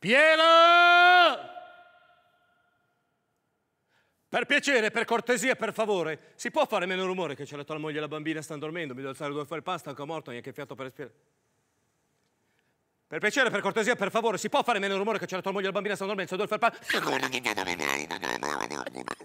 Piero! Per piacere, per cortesia, per favore, si può fare meno rumore che c'è la tua moglie e la bambina stanno dormendo, mi devo alzare dove fare il pasta, anche morto, neanche fiato per respirare. Per piacere, per cortesia, per favore, si può fare meno rumore che c'è la tua moglie e la bambina stanno dormendo, se devo fare pasta...